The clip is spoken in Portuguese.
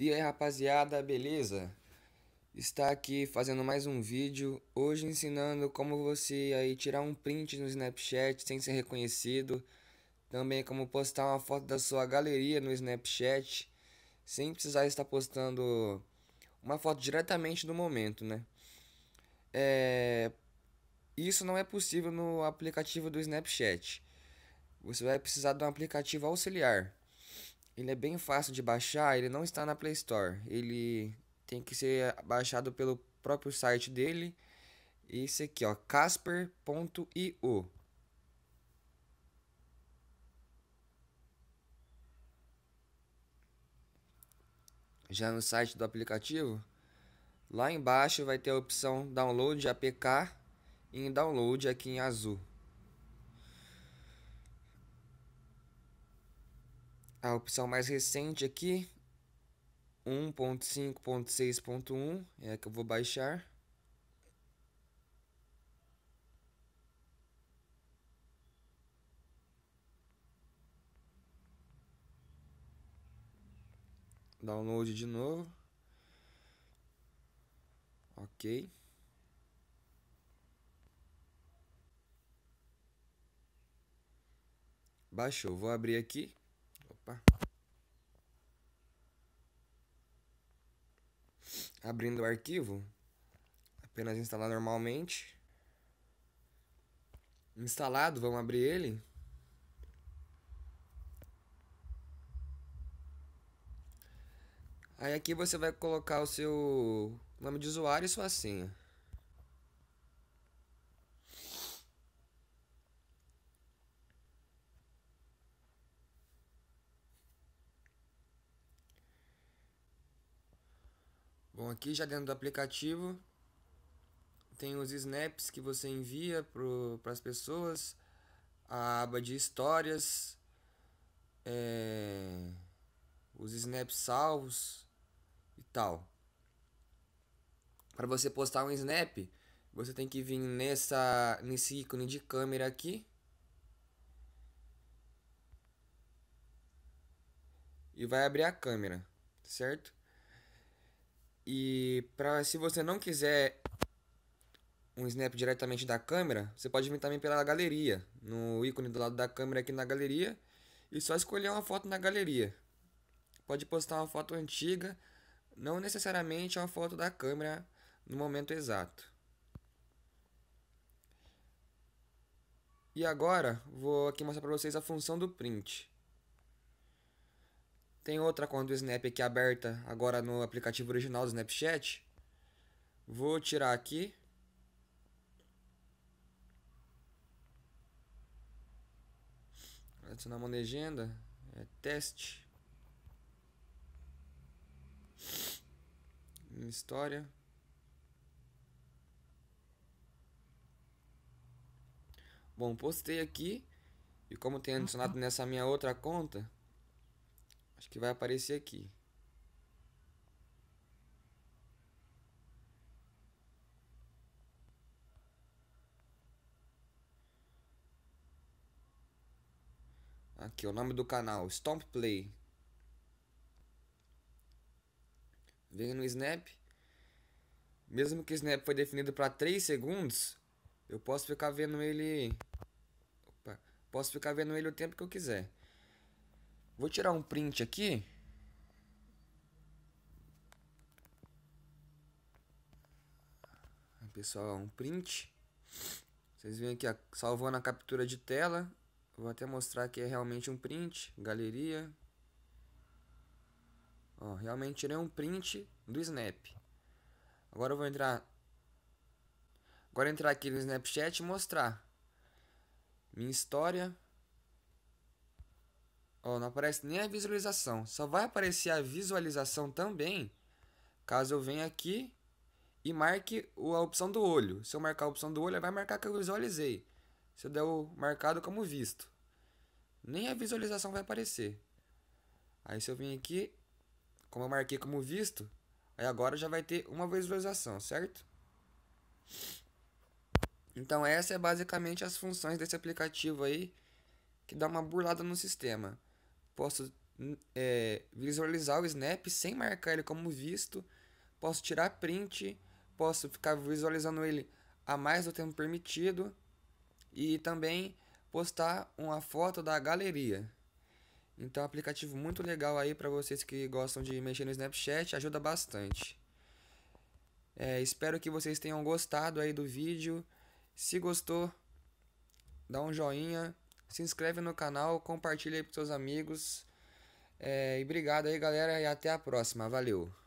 E aí rapaziada, beleza? Está aqui fazendo mais um vídeo, hoje ensinando como você aí tirar um print no Snapchat sem ser reconhecido, também como postar uma foto da sua galeria no Snapchat, sem precisar estar postando uma foto diretamente no momento, né? É... Isso não é possível no aplicativo do Snapchat. Você vai precisar de um aplicativo auxiliar. Ele é bem fácil de baixar, ele não está na Play Store. Ele tem que ser baixado pelo próprio site dele. Esse aqui, ó, casper.io. Já no site do aplicativo, lá embaixo vai ter a opção download APK e em download aqui em azul. a opção mais recente aqui, 1.5.6.1, é a que eu vou baixar. Download de novo. Ok. Baixou. Vou abrir aqui pá. Abrindo o arquivo, apenas instalar normalmente. Instalado, vamos abrir ele. Aí aqui você vai colocar o seu nome de usuário e sua senha. Bom, aqui já dentro do aplicativo tem os snaps que você envia para as pessoas, a aba de histórias, é, os snaps salvos e tal. Para você postar um snap, você tem que vir nessa, nesse ícone de câmera aqui. E vai abrir a câmera, certo? E pra, se você não quiser um snap diretamente da câmera, você pode vir também pela galeria, no ícone do lado da câmera aqui na galeria, e só escolher uma foto na galeria. Pode postar uma foto antiga, não necessariamente uma foto da câmera no momento exato. E agora, vou aqui mostrar para vocês a função do print. Tem outra conta do Snap aqui aberta agora no aplicativo original do Snapchat. Vou tirar aqui. Adicionar uma legenda. É teste. História. Bom, postei aqui. E como tem adicionado nessa minha outra conta, Acho que vai aparecer aqui. Aqui, o nome do canal, Stomp Play. Vem no Snap. Mesmo que o Snap foi definido para 3 segundos, eu posso ficar vendo ele... Opa, posso ficar vendo ele o tempo que eu quiser. Vou tirar um print aqui. Pessoal, um print. Vocês veem aqui, salvou na captura de tela. Vou até mostrar que é realmente um print. Galeria. Ó, realmente tirei um print do Snap. Agora eu vou entrar... Agora entrar aqui no Snapchat e mostrar. Minha história. Ó, oh, não aparece nem a visualização. Só vai aparecer a visualização também caso eu venha aqui e marque a opção do olho. Se eu marcar a opção do olho, vai marcar que eu visualizei. Se eu der o marcado como visto. Nem a visualização vai aparecer. Aí se eu vim aqui, como eu marquei como visto, aí agora já vai ter uma visualização, certo? Então essa é basicamente as funções desse aplicativo aí que dá uma burlada no sistema. Posso hum, é, visualizar o snap sem marcar ele como visto. Posso tirar print. Posso ficar visualizando ele a mais do tempo permitido. E também postar uma foto da galeria. Então, é aplicativo muito legal aí para vocês que gostam de mexer no Snapchat, ajuda bastante. É, espero que vocês tenham gostado aí do vídeo. Se gostou, dá um joinha, se inscreve no canal, compartilha aí com seus amigos. É, e obrigado aí, galera, e até a próxima. Valeu!